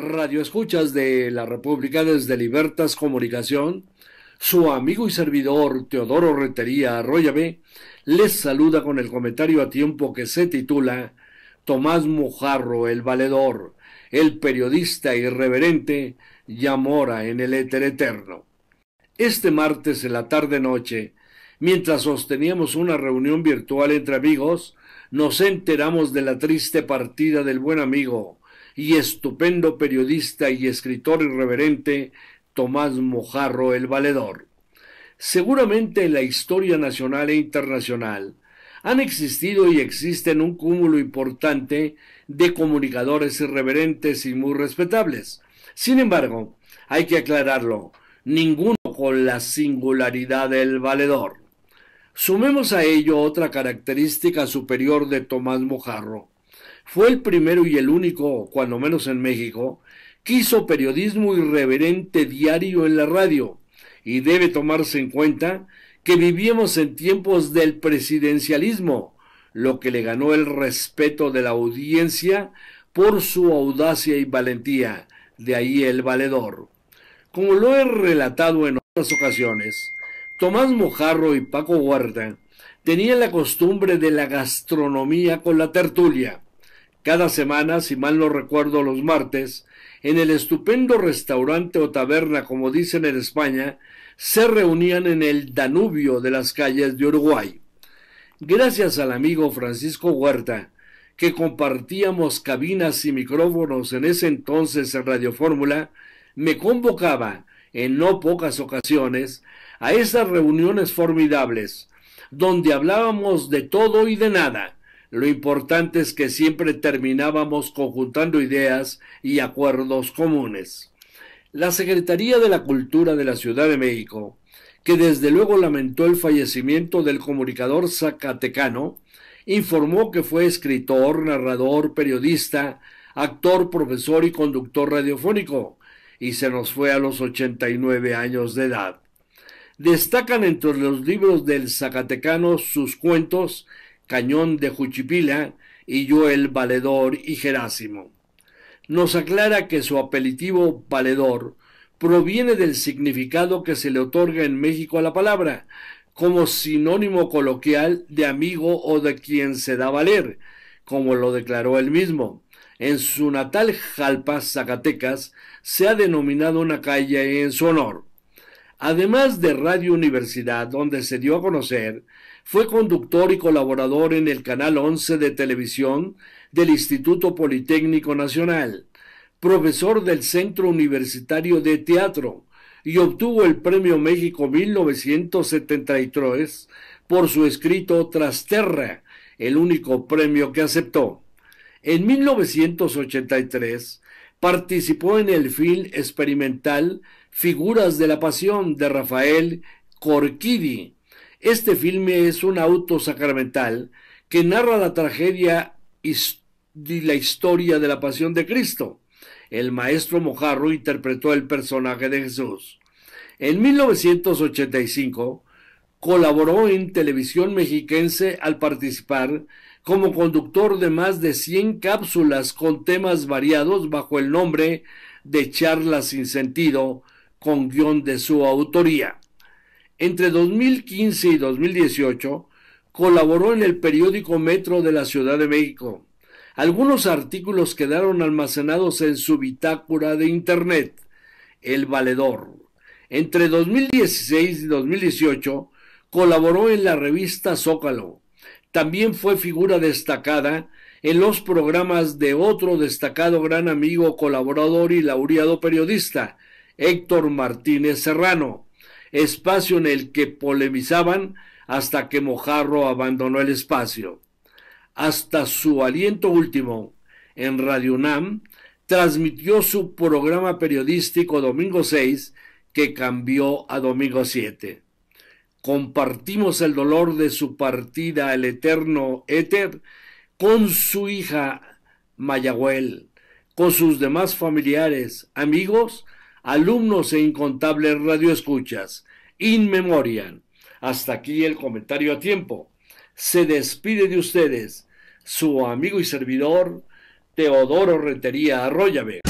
radioescuchas de la República desde Libertas Comunicación, su amigo y servidor Teodoro Retería Arroyave les saluda con el comentario a tiempo que se titula Tomás Mujarro, el Valedor, el periodista irreverente, ya mora en el éter eterno. Este martes en la tarde-noche, mientras sosteníamos una reunión virtual entre amigos, nos enteramos de la triste partida del buen amigo, y estupendo periodista y escritor irreverente Tomás Mojarro el Valedor. Seguramente en la historia nacional e internacional han existido y existen un cúmulo importante de comunicadores irreverentes y muy respetables. Sin embargo, hay que aclararlo, ninguno con la singularidad del valedor. Sumemos a ello otra característica superior de Tomás Mojarro, fue el primero y el único, cuando menos en México, que hizo periodismo irreverente diario en la radio, y debe tomarse en cuenta que vivíamos en tiempos del presidencialismo, lo que le ganó el respeto de la audiencia por su audacia y valentía, de ahí el valedor. Como lo he relatado en otras ocasiones, Tomás Mojarro y Paco Huerta tenían la costumbre de la gastronomía con la tertulia, cada semana, si mal no recuerdo, los martes, en el estupendo restaurante o taberna, como dicen en España, se reunían en el Danubio de las calles de Uruguay. Gracias al amigo Francisco Huerta, que compartíamos cabinas y micrófonos en ese entonces en Radio Fórmula, me convocaba en no pocas ocasiones a esas reuniones formidables, donde hablábamos de todo y de nada, lo importante es que siempre terminábamos conjuntando ideas y acuerdos comunes. La Secretaría de la Cultura de la Ciudad de México, que desde luego lamentó el fallecimiento del comunicador zacatecano, informó que fue escritor, narrador, periodista, actor, profesor y conductor radiofónico, y se nos fue a los 89 años de edad. Destacan entre los libros del Zacatecano sus cuentos Cañón de Juchipila y yo el Valedor y Jerásimo. Nos aclara que su apelativo Valedor proviene del significado que se le otorga en México a la palabra, como sinónimo coloquial de amigo o de quien se da valer, como lo declaró él mismo. En su natal Jalpa, Zacatecas, se ha denominado una calle en su honor. Además de Radio Universidad, donde se dio a conocer, fue conductor y colaborador en el Canal 11 de Televisión del Instituto Politécnico Nacional, profesor del Centro Universitario de Teatro y obtuvo el Premio México 1973 por su escrito Trasterra, el único premio que aceptó. En 1983 participó en el film experimental Figuras de la Pasión de Rafael Corquidi. Este filme es un auto sacramental que narra la tragedia y la historia de la Pasión de Cristo. El maestro Mojarro interpretó el personaje de Jesús. En 1985 colaboró en televisión mexiquense al participar como conductor de más de 100 cápsulas con temas variados bajo el nombre de Charlas sin Sentido con guión de su autoría. Entre 2015 y 2018 colaboró en el periódico Metro de la Ciudad de México. Algunos artículos quedaron almacenados en su bitácora de Internet, El Valedor. Entre 2016 y 2018 colaboró en la revista Zócalo. También fue figura destacada en los programas de otro destacado gran amigo, colaborador y laureado periodista, Héctor Martínez Serrano, espacio en el que polemizaban hasta que Mojarro abandonó el espacio. Hasta su aliento último, en Radio UNAM, transmitió su programa periodístico Domingo 6, que cambió a Domingo 7. Compartimos el dolor de su partida al eterno éter con su hija Mayagüel, con sus demás familiares, amigos, alumnos e incontables radioescuchas, in Inmemorian. Hasta aquí el comentario a tiempo. Se despide de ustedes su amigo y servidor Teodoro Rentería Arroyave.